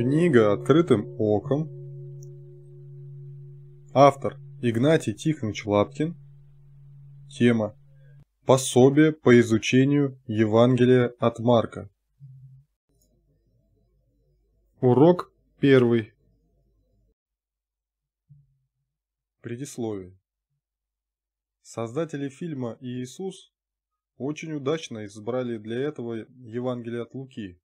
Книга «Открытым оком». Автор Игнатий Тихонович Лапкин. Тема «Пособие по изучению Евангелия от Марка». Урок первый. Предисловие. Создатели фильма «Иисус» очень удачно избрали для этого Евангелие от Луки,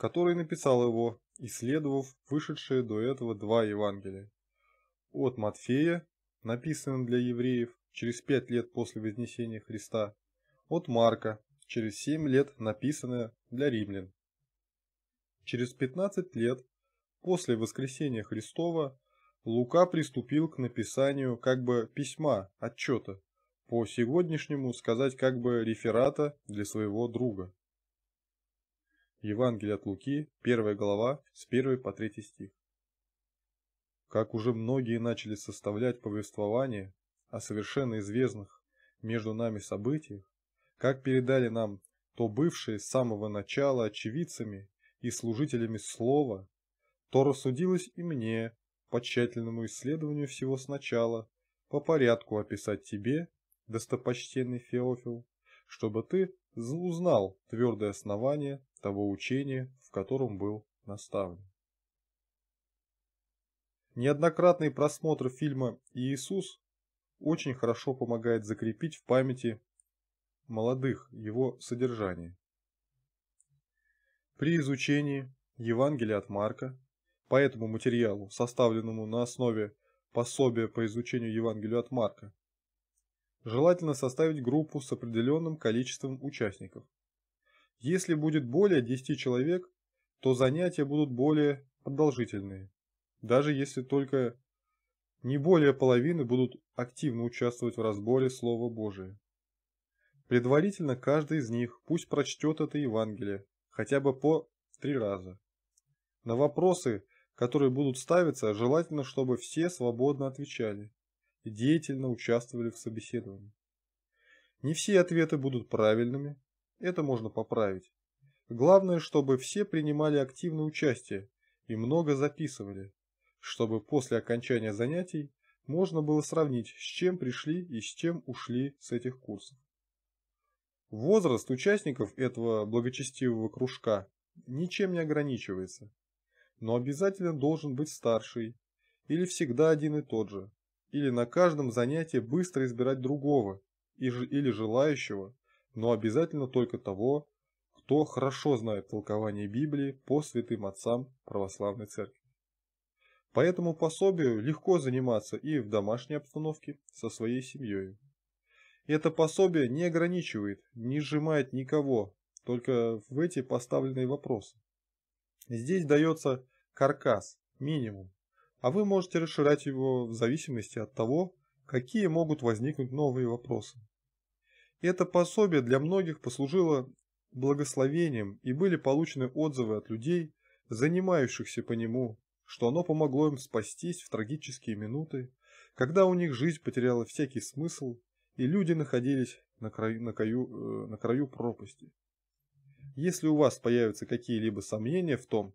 который написал его, исследовав вышедшие до этого два Евангелия. От Матфея, написанным для евреев через пять лет после Вознесения Христа, от Марка, через семь лет написанное для римлян. Через 15 лет после воскресения Христова Лука приступил к написанию как бы письма, отчета, по сегодняшнему сказать как бы реферата для своего друга. Евангелие от Луки, 1 глава, с 1 по 3 стих. Как уже многие начали составлять повествование о совершенно известных между нами событиях, как передали нам то бывшие с самого начала очевидцами и служителями слова, то рассудилось и мне по тщательному исследованию всего сначала, по порядку описать тебе, достопочтенный Феофил, чтобы ты узнал твердое основание того учения, в котором был наставлен. Неоднократный просмотр фильма «Иисус» очень хорошо помогает закрепить в памяти молодых его содержание. При изучении Евангелия от Марка по этому материалу, составленному на основе пособия по изучению Евангелия от Марка, Желательно составить группу с определенным количеством участников. Если будет более 10 человек, то занятия будут более продолжительные, даже если только не более половины будут активно участвовать в разборе Слова Божия. Предварительно каждый из них пусть прочтет это Евангелие хотя бы по три раза. На вопросы, которые будут ставиться, желательно, чтобы все свободно отвечали деятельно участвовали в собеседовании. Не все ответы будут правильными, это можно поправить. Главное, чтобы все принимали активное участие и много записывали, чтобы после окончания занятий можно было сравнить, с чем пришли и с чем ушли с этих курсов. Возраст участников этого благочестивого кружка ничем не ограничивается, но обязательно должен быть старший или всегда один и тот же, или на каждом занятии быстро избирать другого или желающего, но обязательно только того, кто хорошо знает толкование Библии по святым отцам православной церкви. Поэтому этому пособию легко заниматься и в домашней обстановке со своей семьей. Это пособие не ограничивает, не сжимает никого, только в эти поставленные вопросы. Здесь дается каркас, минимум, а вы можете расширять его в зависимости от того, какие могут возникнуть новые вопросы. Это пособие для многих послужило благословением и были получены отзывы от людей, занимающихся по нему, что оно помогло им спастись в трагические минуты, когда у них жизнь потеряла всякий смысл и люди находились на краю, на краю, э, на краю пропасти. Если у вас появятся какие-либо сомнения в том,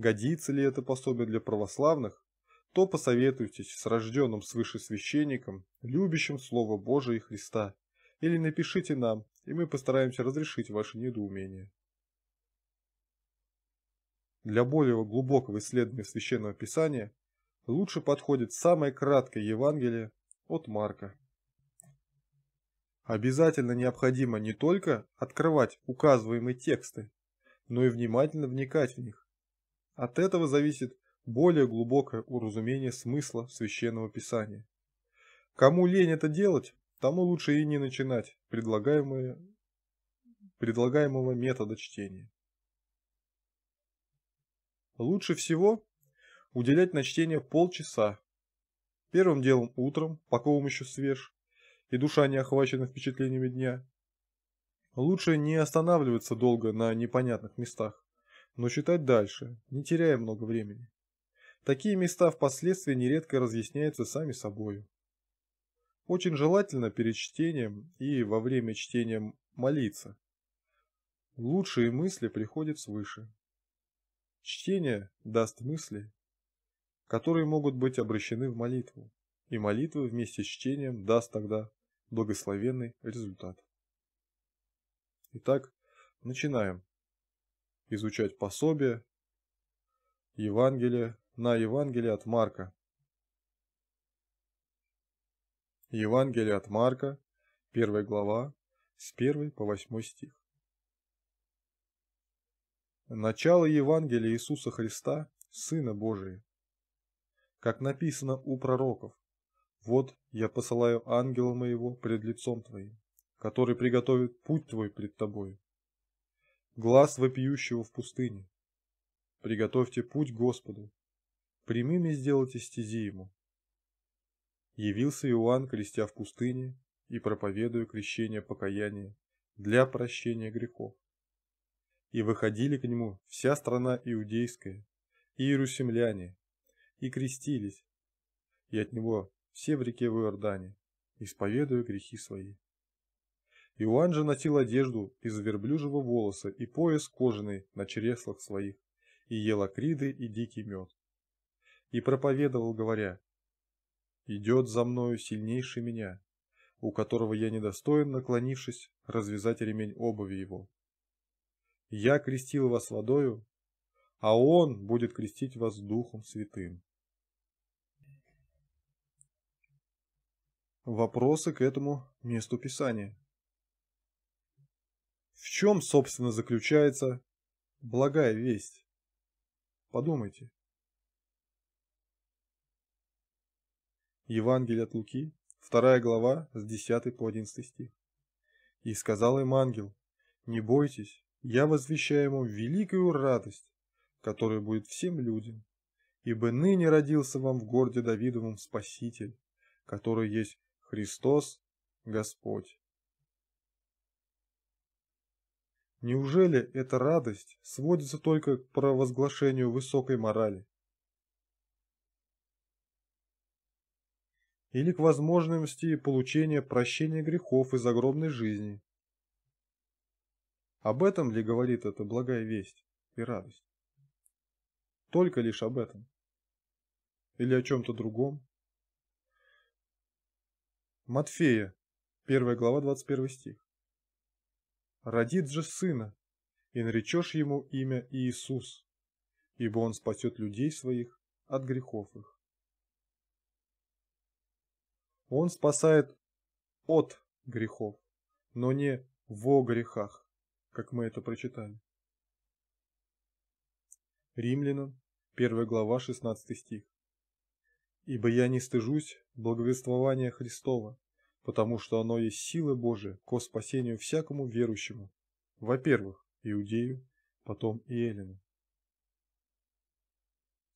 годится ли это пособие для православных, то посоветуйтесь с рожденным свыше священником, любящим Слово Божие и Христа, или напишите нам, и мы постараемся разрешить ваше недоумение. Для более глубокого исследования Священного Писания лучше подходит самое краткое Евангелие от Марка. Обязательно необходимо не только открывать указываемые тексты, но и внимательно вникать в них от этого зависит более глубокое уразумение смысла священного писания. Кому лень это делать, тому лучше и не начинать предлагаемое, предлагаемого метода чтения. Лучше всего уделять на чтение полчаса. Первым делом утром, пока ум еще свеж, и душа не охвачена впечатлениями дня. Лучше не останавливаться долго на непонятных местах но читать дальше, не теряя много времени. Такие места впоследствии нередко разъясняются сами собою. Очень желательно перед чтением и во время чтения молиться. Лучшие мысли приходят свыше. Чтение даст мысли, которые могут быть обращены в молитву, и молитва вместе с чтением даст тогда благословенный результат. Итак, начинаем изучать пособие, Евангелие, на Евангелие от Марка. Евангелие от Марка, 1 глава, с 1 по 8 стих. Начало Евангелия Иисуса Христа, Сына Божия. Как написано у пророков, «Вот я посылаю ангела моего пред лицом твоим, который приготовит путь твой пред тобою» глаз вопиющего в пустыне. Приготовьте путь Господу, прямыми сделайте стези Ему. Явился Иоанн, крестя в пустыне и проповедуя крещение покаяния для прощения грехов. И выходили к нему вся страна иудейская, и иерусимляне, и крестились, и от него все в реке в Иордане, исповедуя грехи свои. Иоанн же носил одежду из верблюжьего волоса и пояс кожаный на череслах своих, и ел акриды и дикий мед. И проповедовал, говоря, «Идет за мною сильнейший меня, у которого я недостоин, наклонившись, развязать ремень обуви его. Я крестил вас водою, а он будет крестить вас Духом Святым». Вопросы к этому месту Писания. В чем, собственно, заключается благая весть? Подумайте. Евангелие от Луки, 2 глава, с 10 по 11 стих. «И сказал им ангел, не бойтесь, я возвещаю ему великую радость, которая будет всем людям, ибо ныне родился вам в городе Давидовом Спаситель, который есть Христос Господь. Неужели эта радость сводится только к провозглашению высокой морали? Или к возможности получения прощения грехов из огромной жизни? Об этом ли говорит эта благая весть и радость? Только лишь об этом? Или о чем-то другом? Матфея, 1 глава, 21 стих родит же сына, и наречешь ему имя Иисус, ибо он спасет людей своих от грехов их. Он спасает от грехов, но не во грехах, как мы это прочитали. Римлянам, 1 глава, 16 стих. «Ибо я не стыжусь благовествования Христова, потому что оно есть сила Божия ко спасению всякому верующему, во-первых, Иудею, потом и Эллину.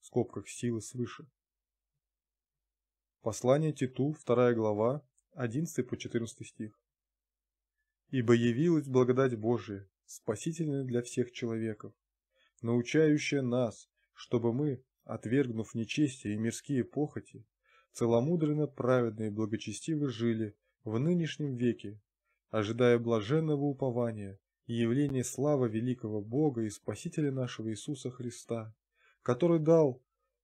В скобках силы свыше. Послание Титу, 2 глава, 11 по 14 стих. «Ибо явилась благодать Божия, спасительная для всех человеков, научающая нас, чтобы мы, отвергнув нечестие и мирские похоти, целомудренно, праведно и благочестиво жили в нынешнем веке, ожидая блаженного упования и явления славы великого Бога и Спасителя нашего Иисуса Христа, который дал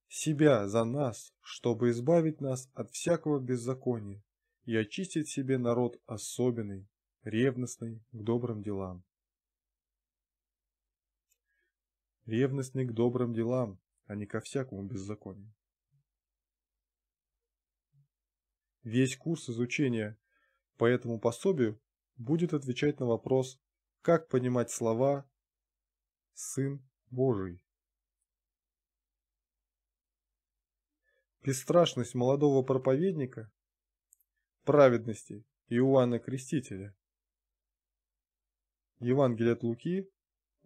себя за нас, чтобы избавить нас от всякого беззакония и очистить себе народ особенный, ревностный к добрым делам. Ревностный к добрым делам, а не ко всякому беззаконию. Весь курс изучения по этому пособию будет отвечать на вопрос, как понимать слова «Сын Божий». Бесстрашность молодого проповедника, праведности Иоанна Крестителя. Евангелие от Луки,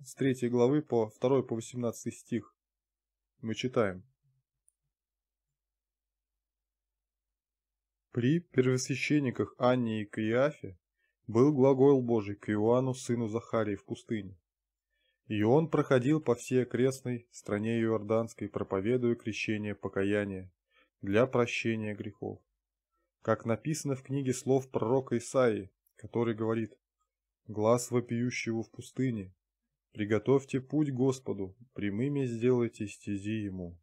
с 3 главы по 2 по 18 стих. Мы читаем. При первосвященниках Анне и Каиафе был глагол Божий к Иоанну, сыну Захарии, в пустыне. И он проходил по всей окрестной стране Иорданской, проповедуя крещение покаяния для прощения грехов. Как написано в книге слов пророка Исаии, который говорит «Глаз вопиющего в пустыне, приготовьте путь Господу, прямыми сделайте стези Ему».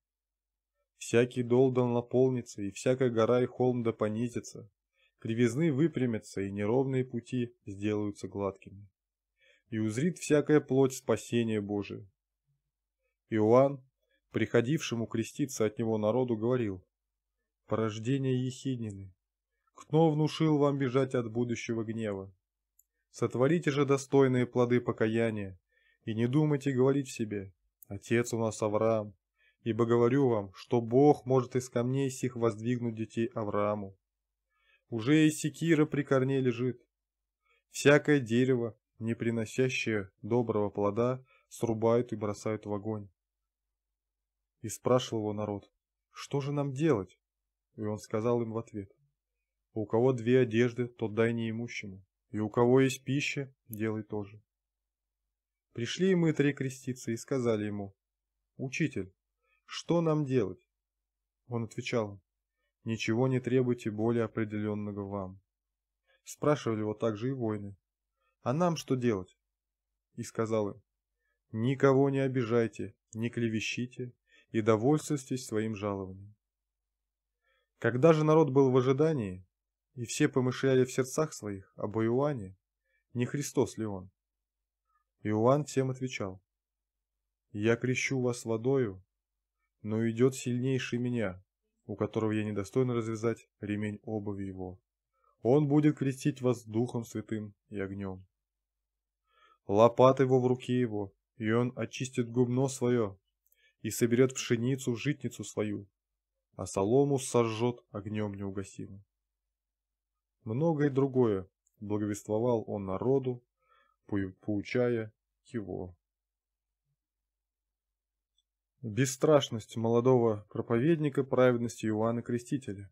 Всякий дол дол наполнится, и всякая гора и холм да понизится. Кривизны выпрямятся, и неровные пути сделаются гладкими. И узрит всякая плоть спасения Божие. Иоанн, приходившему креститься от него народу, говорил, «Порождение Ехиднины, кто внушил вам бежать от будущего гнева? Сотворите же достойные плоды покаяния, и не думайте говорить себе, «Отец у нас Авраам, ибо говорю вам, что Бог может из камней сих воздвигнуть детей Аврааму. Уже и секира при корне лежит. Всякое дерево, не приносящее доброго плода, срубают и бросают в огонь. И спрашивал его народ, что же нам делать? И он сказал им в ответ, у кого две одежды, тот дай неимущему, и у кого есть пища, делай тоже. Пришли мы три креститься и сказали ему, «Учитель, что нам делать? Он отвечал, ничего не требуйте более определенного вам. Спрашивали его также и воины. А нам что делать? И сказал им, никого не обижайте, не клевещите и довольствуйтесь своим жалованием. Когда же народ был в ожидании, и все помышляли в сердцах своих об Иоанне, не Христос ли он? Иоанн всем отвечал, «Я крещу вас водою, но идет сильнейший меня, у которого я недостоин развязать ремень обуви его. Он будет крестить вас Духом Святым и огнем. Лопата его в руке его, и он очистит губно свое, и соберет пшеницу в житницу свою, а солому сожжет огнем неугасимым. Многое другое благовествовал он народу, поучая его. Бесстрашность молодого проповедника праведности Иоанна Крестителя.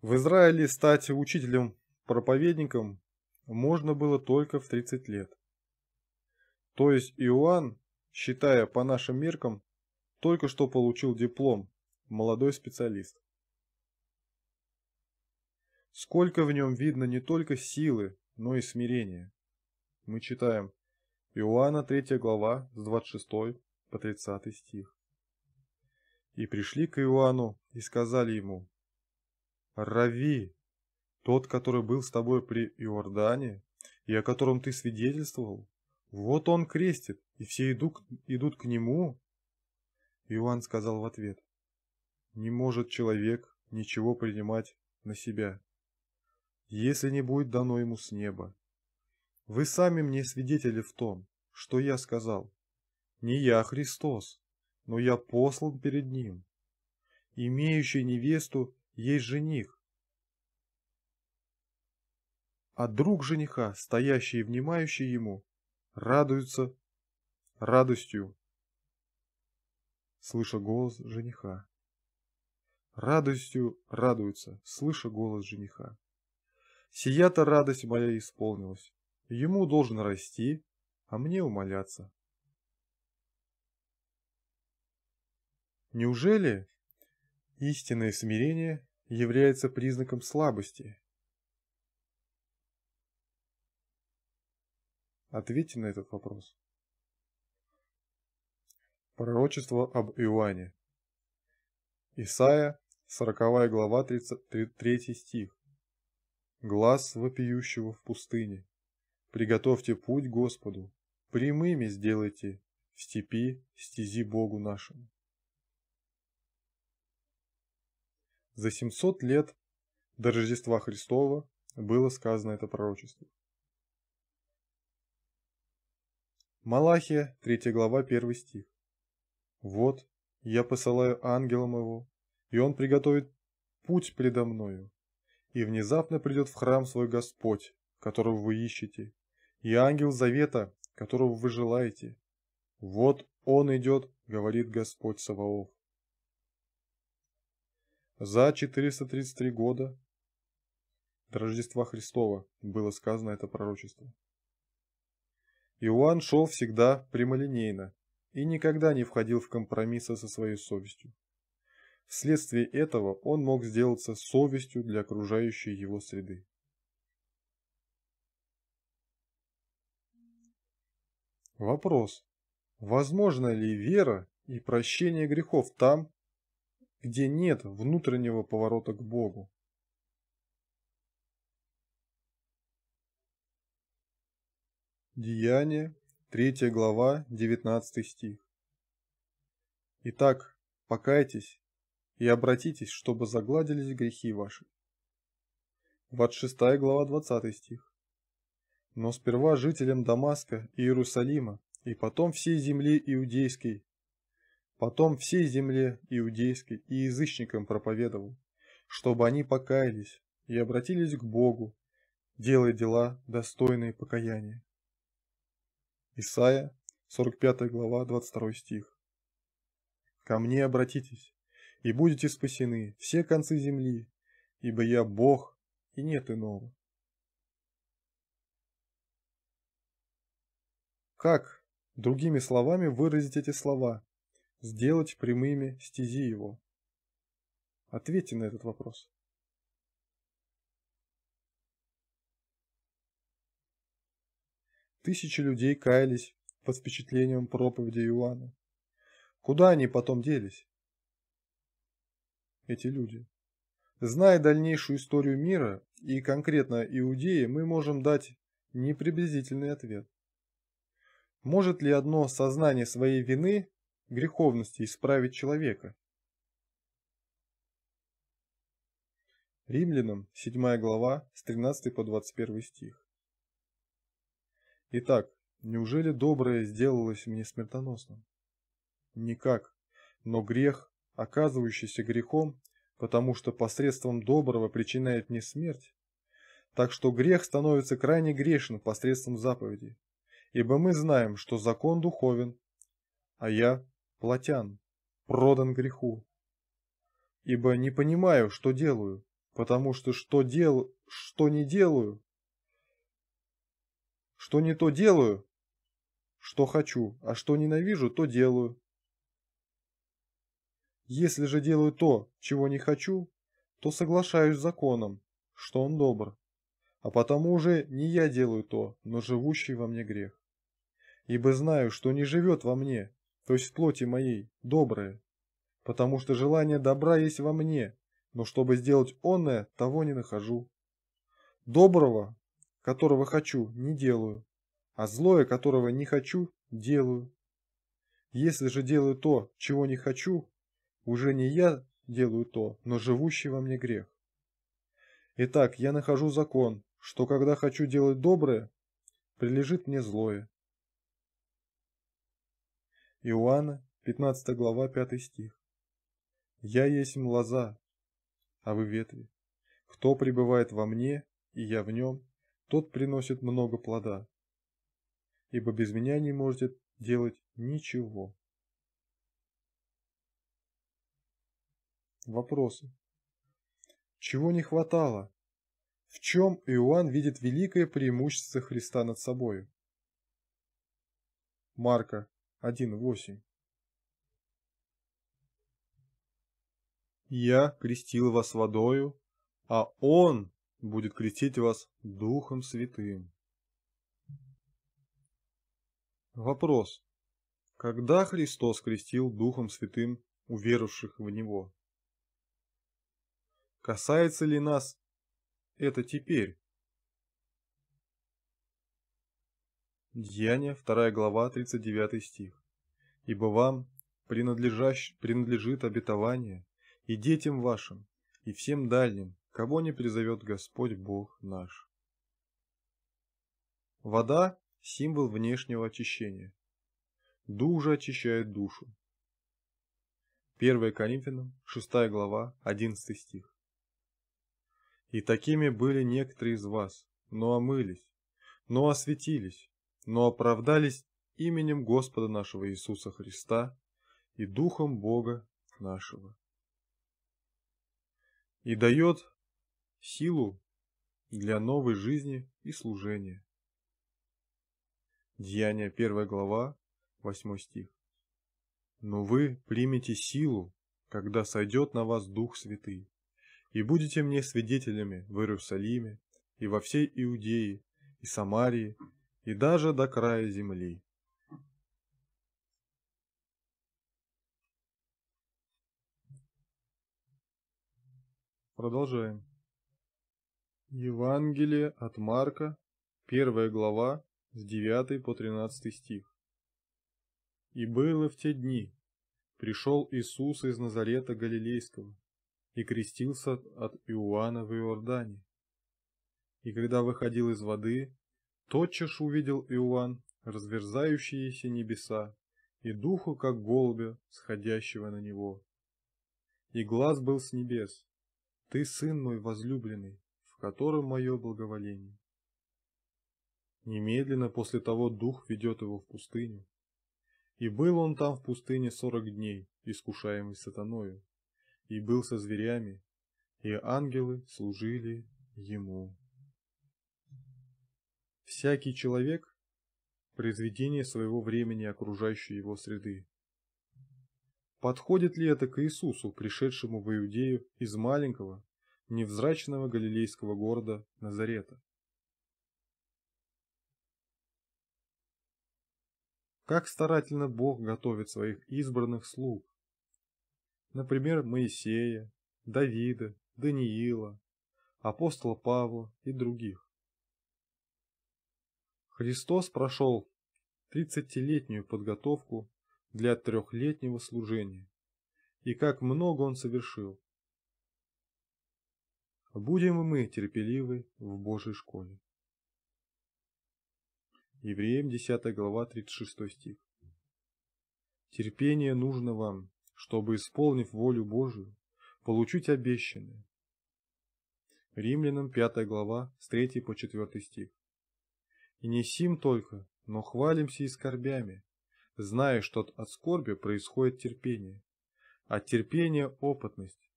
В Израиле стать учителем-проповедником можно было только в 30 лет. То есть Иоанн, считая по нашим меркам, только что получил диплом «Молодой специалист». Сколько в нем видно не только силы, но и смирения. Мы читаем Иоанна 3 глава с 26 по 30 стих. И пришли к Иоанну и сказали ему, «Рави, тот, который был с тобой при Иордане, и о котором ты свидетельствовал, вот он крестит, и все идут, идут к нему». Иоанн сказал в ответ, «Не может человек ничего принимать на себя, если не будет дано ему с неба. Вы сами мне свидетели в том, что я сказал. Не я Христос, но я послан перед ним. Имеющий невесту есть жених. А друг жениха, стоящий и внимающий ему, радуется радостью. Слыша голос жениха. Радостью радуется, слыша голос жениха. Сията радость моя исполнилась. Ему должен расти, а мне умоляться. Неужели истинное смирение является признаком слабости? Ответьте на этот вопрос. Пророчество об Иоанне. Исайя, 40 глава, 33 стих. Глаз вопиющего в пустыне. Приготовьте путь Господу, прямыми сделайте в степи стези Богу нашему. За 700 лет до Рождества Христова было сказано это пророчество. Малахия, 3 глава, 1 стих. «Вот, я посылаю ангела моего, и он приготовит путь предо мною, и внезапно придет в храм свой Господь, которого вы ищете, и ангел завета, которого вы желаете. Вот он идет, говорит Господь Саваоф. За 433 года до Рождества Христова было сказано это пророчество. Иоанн шел всегда прямолинейно и никогда не входил в компромиссы со своей совестью. Вследствие этого он мог сделаться совестью для окружающей его среды. Вопрос. Возможно ли вера и прощение грехов там, где нет внутреннего поворота к Богу. Деяние, 3 глава, 19 стих. Итак, покайтесь и обратитесь, чтобы загладились грехи ваши. 26 глава, 20 стих. Но сперва жителям Дамаска и Иерусалима, и потом всей земли иудейской, Потом всей земле иудейской и язычникам проповедовал, чтобы они покаялись и обратились к Богу, делая дела, достойные покаяния. Исайя, 45 глава, 22 стих. «Ко мне обратитесь, и будете спасены все концы земли, ибо я Бог, и нет иного». Как, другими словами, выразить эти слова, сделать прямыми стези его? Ответьте на этот вопрос. Тысячи людей каялись под впечатлением проповеди Иоанна. Куда они потом делись? Эти люди. Зная дальнейшую историю мира и конкретно Иудеи, мы можем дать неприблизительный ответ. Может ли одно сознание своей вины греховности исправить человека. Римлянам 7 глава с 13 по 21 стих. Итак, неужели доброе сделалось мне смертоносным? Никак, но грех, оказывающийся грехом, потому что посредством доброго причиняет мне смерть, так что грех становится крайне грешным посредством заповеди, ибо мы знаем, что закон духовен, а я платян, продан греху. Ибо не понимаю, что делаю, потому что что дел, что не делаю, что не то делаю, что хочу, а что ненавижу, то делаю. Если же делаю то, чего не хочу, то соглашаюсь с законом, что он добр. А потому уже не я делаю то, но живущий во мне грех. Ибо знаю, что не живет во мне, то есть в плоти моей, доброе, потому что желание добра есть во мне, но чтобы сделать онное, того не нахожу. Доброго, которого хочу, не делаю, а злое, которого не хочу, делаю. Если же делаю то, чего не хочу, уже не я делаю то, но живущий во мне грех. Итак, я нахожу закон, что когда хочу делать доброе, прилежит мне злое, Иоанна, 15 глава, 5 стих. «Я есть лоза, а вы ветви. Кто пребывает во мне, и я в нем, тот приносит много плода, ибо без меня не можете делать ничего». Вопросы. Чего не хватало? В чем Иоанн видит великое преимущество Христа над собой? Марка 1.8. Я крестил вас водою, а Он будет крестить вас Духом Святым. Вопрос. Когда Христос крестил Духом Святым уверовавших в Него? Касается ли нас это теперь? Деяние, 2 глава, 39 стих. «Ибо вам принадлежит обетование, и детям вашим, и всем дальним, кого не призовет Господь Бог наш». Вода – символ внешнего очищения. Дух же очищает душу. 1 Коринфянам, 6 глава, 11 стих. «И такими были некоторые из вас, но омылись, но осветились, но оправдались именем Господа нашего Иисуса Христа и Духом Бога нашего. И дает силу для новой жизни и служения. Деяние 1 глава, 8 стих. Но вы примете силу, когда сойдет на вас Дух Святый, и будете мне свидетелями в Иерусалиме, и во всей Иудее, и Самарии, и даже до края земли. Продолжаем. Евангелие от Марка, первая глава, с 9 по 13 стих. «И было в те дни, пришел Иисус из Назарета Галилейского и крестился от Иоанна в Иордане. И когда выходил из воды, Тотчас увидел Иоанн разверзающиеся небеса и духа, как голубя, сходящего на него. И глаз был с небес. «Ты, сын мой возлюбленный, в котором мое благоволение». Немедленно после того дух ведет его в пустыню. И был он там в пустыне сорок дней, искушаемый сатаною, и был со зверями, и ангелы служили ему. Всякий человек – произведение своего времени окружающей его среды. Подходит ли это к Иисусу, пришедшему в Иудею из маленького, невзрачного галилейского города Назарета? Как старательно Бог готовит своих избранных слуг. Например, Моисея, Давида, Даниила, апостола Павла и других. Христос прошел 30-летнюю подготовку для трехлетнего служения, и как много он совершил. Будем мы терпеливы в Божьей школе. Евреям 10 глава 36 стих. Терпение нужно вам, чтобы, исполнив волю Божию, получить обещанное. Римлянам 5 глава с 3 по 4 стих. И не сим только, но хвалимся и скорбями, зная, что от скорби происходит терпение, от терпения – опытность,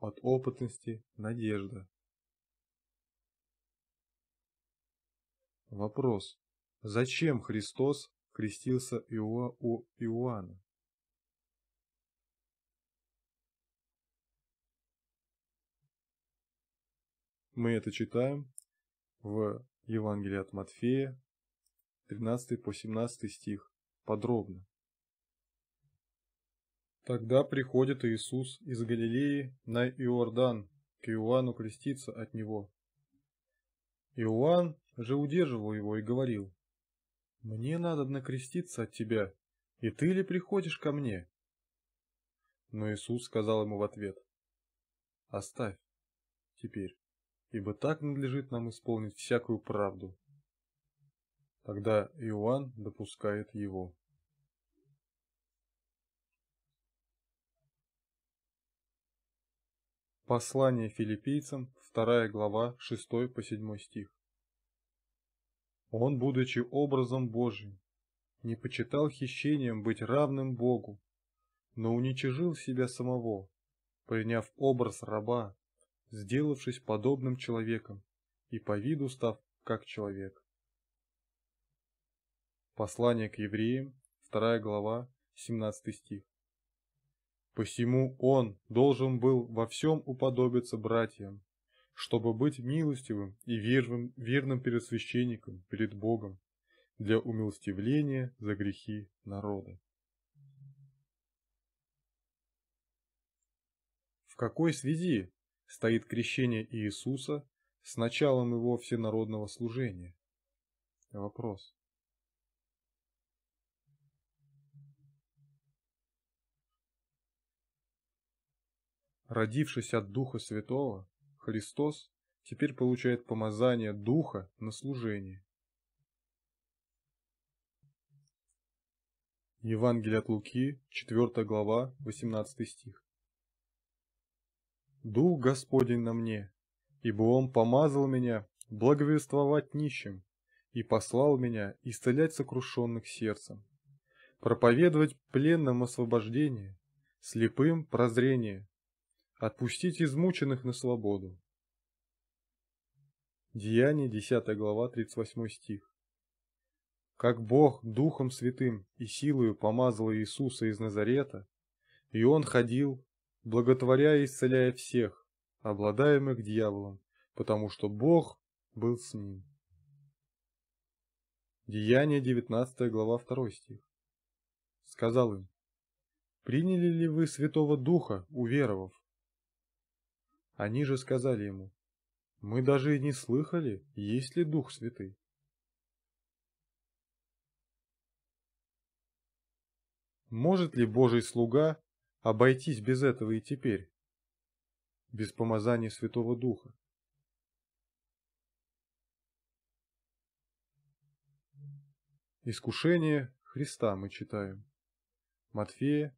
от опытности – надежда. Вопрос. Зачем Христос крестился Ио у Иоанна? Мы это читаем в Евангелие от Матфея, 13 по 17 стих, подробно. Тогда приходит Иисус из Галилеи на Иордан к Иоанну креститься от него. Иоанн же удерживал его и говорил, «Мне надо накреститься от тебя, и ты ли приходишь ко мне?» Но Иисус сказал ему в ответ, «Оставь теперь, ибо так надлежит нам исполнить всякую правду. Тогда Иоанн допускает его. Послание филиппийцам, 2 глава, 6 по 7 стих. Он, будучи образом Божиим, не почитал хищением быть равным Богу, но уничижил себя самого, приняв образ раба сделавшись подобным человеком и по виду став как человек. Послание к евреям, 2 глава, 17 стих. Посему он должен был во всем уподобиться братьям, чтобы быть милостивым и верным, верным перед священником, перед Богом, для умилостивления за грехи народа. В какой связи стоит крещение Иисуса с началом его всенародного служения. Вопрос. Родившись от Духа Святого, Христос теперь получает помазание Духа на служение. Евангелие от Луки, 4 глава, 18 стих. Дух Господень на мне, ибо Он помазал меня благовествовать нищим и послал меня исцелять сокрушенных сердцем, проповедовать пленным освобождение, слепым прозрение, отпустить измученных на свободу. Деяние 10 глава 38 стих. Как Бог Духом Святым и силою помазал Иисуса из Назарета, и Он ходил благотворя и исцеляя всех, обладаемых дьяволом, потому что Бог был с ним. Деяние 19 глава 2 стих. Сказал им, «Приняли ли вы Святого Духа, уверовав?» Они же сказали ему, «Мы даже и не слыхали, есть ли Дух Святый». Может ли Божий слуга обойтись без этого и теперь, без помазания Святого Духа. Искушение Христа мы читаем. Матфея,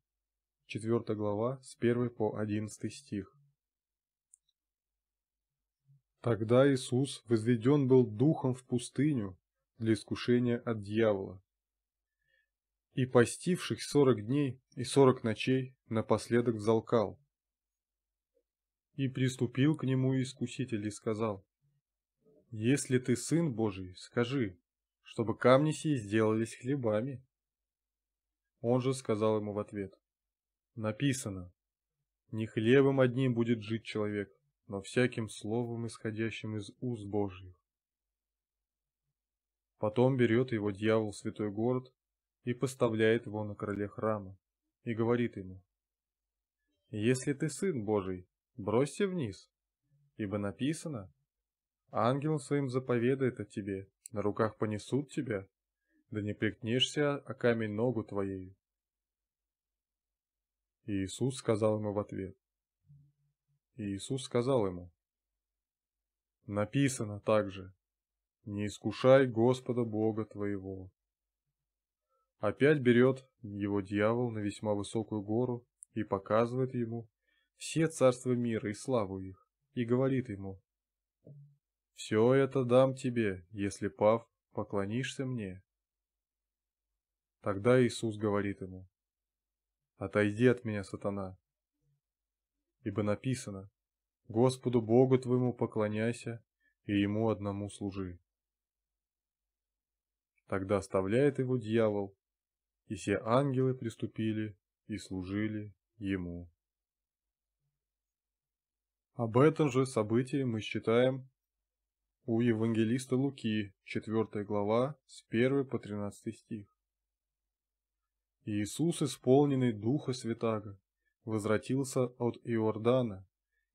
4 глава, с 1 по 11 стих. Тогда Иисус возведен был духом в пустыню для искушения от дьявола и постивших сорок дней и сорок ночей напоследок взалкал. И приступил к нему искуситель и сказал, «Если ты сын Божий, скажи, чтобы камни сии сделались хлебами». Он же сказал ему в ответ, «Написано, не хлебом одним будет жить человек, но всяким словом, исходящим из уст Божьих». Потом берет его дьявол в святой город и поставляет его на крыле храма, и говорит ему, «Если ты сын Божий, бросься вниз, ибо написано, ангел своим заповедает о тебе, на руках понесут тебя, да не прикнешься о камень ногу твоею». И Иисус сказал ему в ответ, и Иисус сказал ему, «Написано также, не искушай Господа Бога твоего». Опять берет его дьявол на весьма высокую гору и показывает ему все царства мира и славу их, и говорит ему, «Все это дам тебе, если, пав, поклонишься мне». Тогда Иисус говорит ему, «Отойди от меня, сатана, ибо написано, Господу Богу твоему поклоняйся и Ему одному служи». Тогда оставляет его дьявол и все ангелы приступили и служили ему. Об этом же событии мы считаем у Евангелиста Луки, 4 глава, с 1 по 13 стих. Иисус, исполненный Духа Святаго, возвратился от Иордана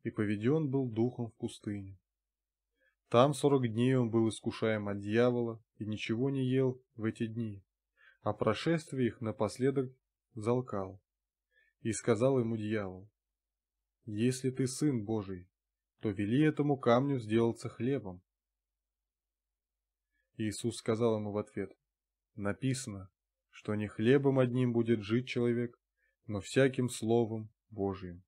и поведен был Духом в пустыне. Там сорок дней он был искушаем от дьявола и ничего не ел в эти дни о а прошествии их напоследок залкал. И сказал ему дьявол, «Если ты сын Божий, то вели этому камню сделаться хлебом». Иисус сказал ему в ответ, «Написано, что не хлебом одним будет жить человек, но всяким словом Божиим.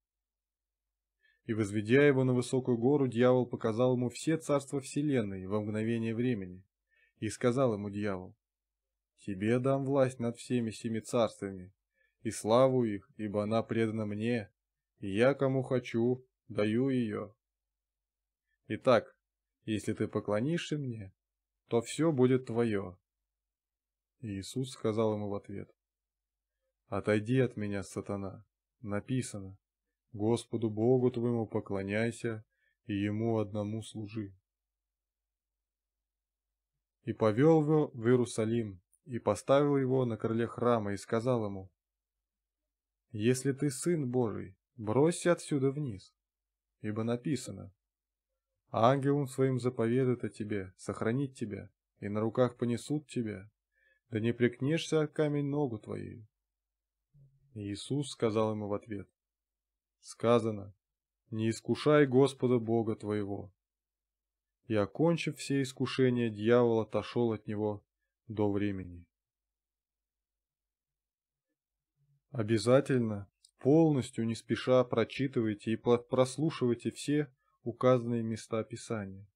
И, возведя его на высокую гору, дьявол показал ему все царства вселенной во мгновение времени. И сказал ему дьявол, Тебе дам власть над всеми семи царствами, и славу их, ибо она предана мне, и я кому хочу, даю ее. Итак, если ты поклонишься мне, то все будет твое. Иисус сказал ему в ответ, «Отойди от меня, сатана, написано, Господу Богу твоему поклоняйся и Ему одному служи». И повел его в Иерусалим, и поставил его на крыле храма и сказал ему, «Если ты Сын Божий, бросься отсюда вниз, ибо написано, ангелом своим заповедует о тебе, сохранить тебя, и на руках понесут тебя, да не прикнешься от камень ногу твоей». Иисус сказал ему в ответ, «Сказано, не искушай Господа Бога твоего». И, окончив все искушения, дьявол отошел от него до времени. Обязательно, полностью не спеша прочитывайте и прослушивайте все указанные места Писания.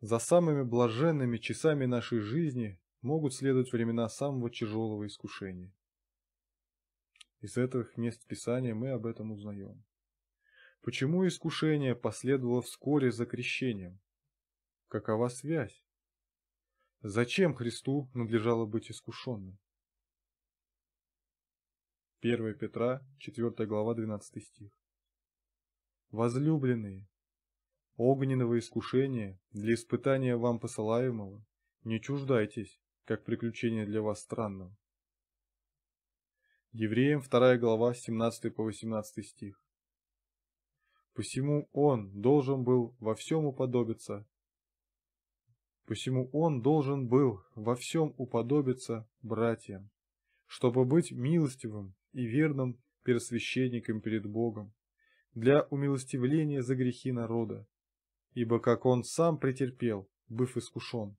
За самыми блаженными часами нашей жизни могут следовать времена самого тяжелого искушения. Из этих мест Писания мы об этом узнаем. Почему искушение последовало вскоре за крещением? Какова связь? Зачем Христу надлежало быть искушенным? 1 Петра, 4 глава, 12 стих. Возлюбленные, огненного искушения для испытания вам посылаемого не чуждайтесь, как приключение для вас странного. Евреям 2 глава 17 по 18 стих. Посему он должен был во всем уподобиться Посему он должен был во всем уподобиться братьям, чтобы быть милостивым и верным первосвященником перед Богом для умилостивления за грехи народа. Ибо как он сам претерпел, быв искушен,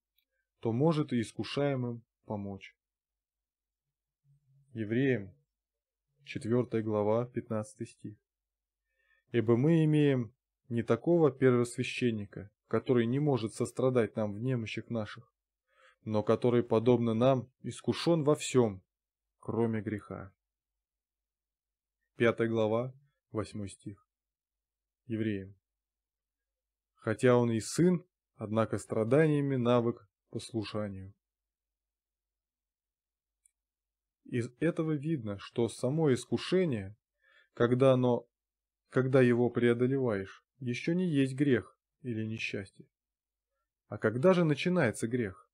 то может и искушаемым помочь. Евреям, 4 глава, 15 стих. Ибо мы имеем не такого первосвященника, который не может сострадать нам в немощах наших, но который, подобно нам, искушен во всем, кроме греха. Пятая глава, восьмой стих. Евреям. Хотя он и сын, однако страданиями навык послушанию. Из этого видно, что само искушение, когда оно, когда его преодолеваешь, еще не есть грех, или несчастье. А когда же начинается грех?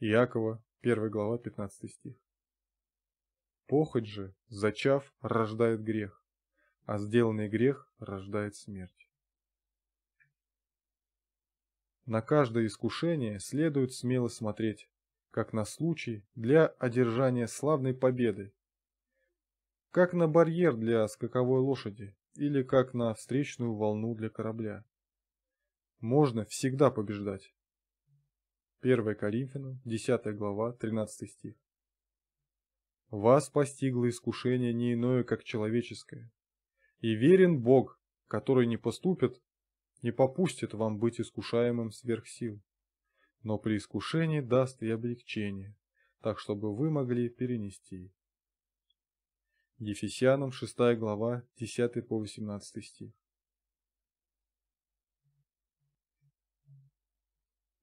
Иакова, 1 глава, 15 стих. Похоть же, зачав, рождает грех, а сделанный грех рождает смерть. На каждое искушение следует смело смотреть, как на случай для одержания славной победы, как на барьер для скаковой лошади или как на встречную волну для корабля можно всегда побеждать. 1 Коринфянам, 10 глава, 13 стих. Вас постигло искушение не иное, как человеческое. И верен Бог, который не поступит, не попустит вам быть искушаемым сверх сил, но при искушении даст и облегчение, так чтобы вы могли перенести. Ефесянам 6 глава, 10 по 18 стих.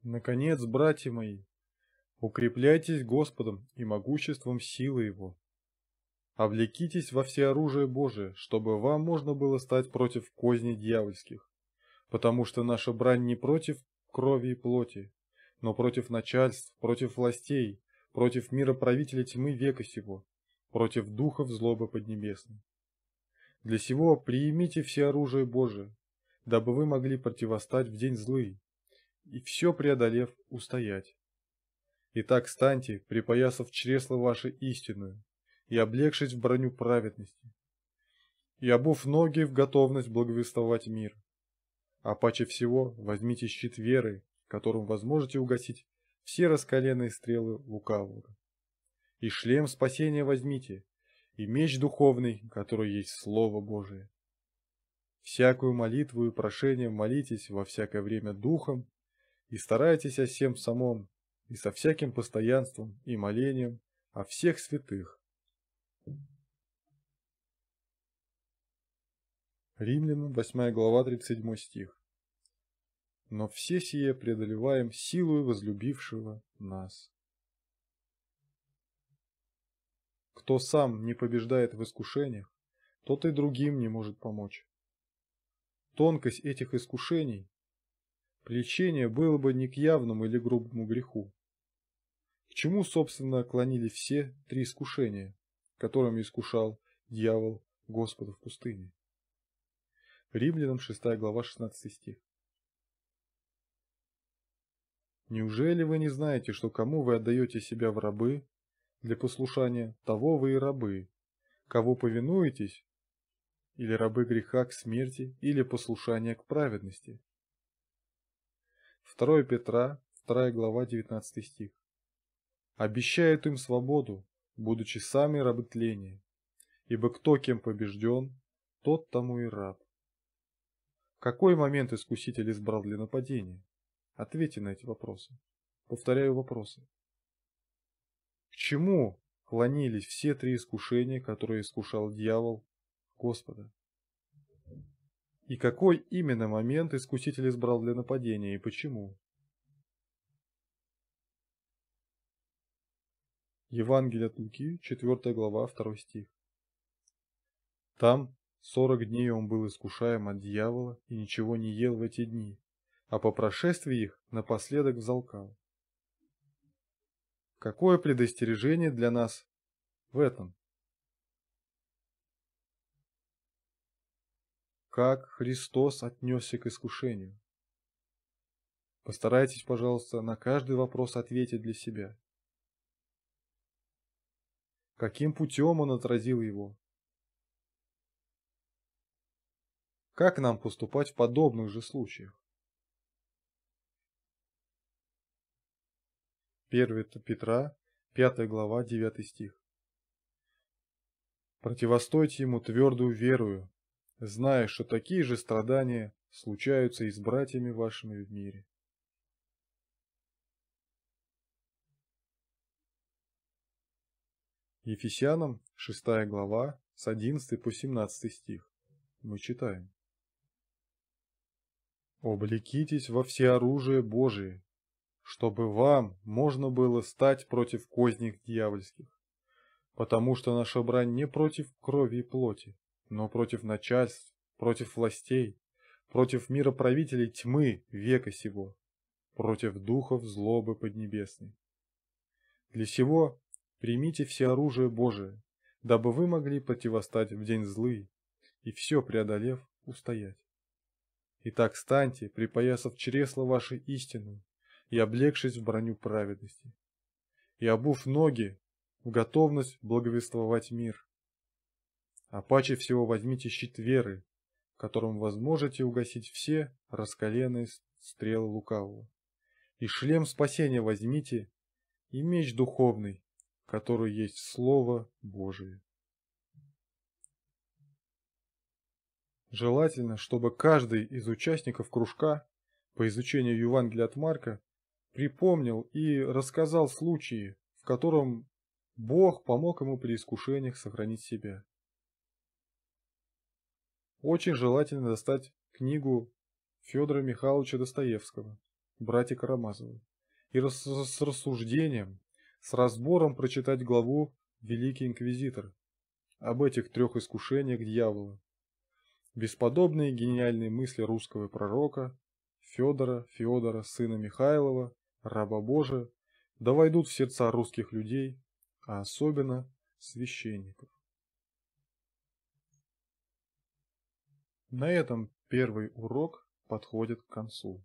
Наконец, братья мои, укрепляйтесь Господом и могуществом силы Его. Облекитесь во все оружие Божие, чтобы вам можно было стать против козней дьявольских, потому что наша брань не против крови и плоти, но против начальств, против властей, против мира правителя тьмы века сего, против духов злобы поднебесной. Для сего приимите все оружие Божие, дабы вы могли противостать в день злый, и все преодолев устоять. Итак, станьте, припоясав чресло ваше истинную, и облегшись в броню праведности, и обув ноги в готовность благовествовать мир. А паче всего возьмите щит веры, которым возможете угасить все раскаленные стрелы лукавого. И шлем спасения возьмите, и меч духовный, который есть Слово Божие. Всякую молитву и прошение молитесь во всякое время духом и старайтесь о всем самом, и со всяким постоянством и молением о всех святых. Римлянам 8 глава 37 стих. Но все сие преодолеваем силою возлюбившего нас. Кто сам не побеждает в искушениях, тот и другим не может помочь. Тонкость этих искушений Лечение было бы не к явному или грубому греху. К чему, собственно, клонили все три искушения, которыми искушал дьявол Господа в пустыне. Римлянам 6 глава 16 стих. Неужели вы не знаете, что кому вы отдаете себя в рабы, для послушания того вы и рабы, кого повинуетесь, или рабы греха к смерти, или послушания к праведности? 2 Петра, 2 глава, 19 стих. «Обещают им свободу, будучи сами рабы тления, ибо кто кем побежден, тот тому и раб». Какой момент искуситель избрал для нападения? Ответьте на эти вопросы. Повторяю вопросы. К чему клонились все три искушения, которые искушал дьявол Господа? И какой именно момент искуситель избрал для нападения и почему? Евангелие от Луки, 4 глава, 2 стих. Там 40 дней он был искушаем от дьявола и ничего не ел в эти дни, а по прошествии их напоследок взалкал. Какое предостережение для нас в этом? как Христос отнесся к искушению. Постарайтесь, пожалуйста, на каждый вопрос ответить для себя. Каким путем он отразил его? Как нам поступать в подобных же случаях? 1 Петра, 5 глава, 9 стих. «Противостойте ему твердую верою, зная, что такие же страдания случаются и с братьями вашими в мире. Ефесянам 6 глава с 11 по 17 стих. Мы читаем. «Облекитесь во всеоружие Божие, чтобы вам можно было стать против козних дьявольских, потому что наша брань не против крови и плоти, но против начальств, против властей, против мира правителей тьмы века сего, против духов злобы поднебесной. Для сего примите все оружие Божие, дабы вы могли противостать в день злый и все преодолев устоять. Итак, станьте, припоясав чресло вашей истину и облегшись в броню праведности, и обув ноги в готовность благовествовать мир, а паче всего возьмите щит веры, которым возможете угасить все раскаленные стрелы лукавого. И шлем спасения возьмите, и меч духовный, который есть Слово Божие. Желательно, чтобы каждый из участников кружка по изучению Евангелия от Марка припомнил и рассказал случаи, в котором Бог помог ему при искушениях сохранить себя. Очень желательно достать книгу Федора Михайловича Достоевского «Братья Карамазовы» и с рассуждением, с разбором прочитать главу «Великий инквизитор» об этих трех искушениях дьявола. Бесподобные гениальные мысли русского пророка Федора, Федора, сына Михайлова, раба Божия, да войдут в сердца русских людей, а особенно священников. На этом первый урок подходит к концу.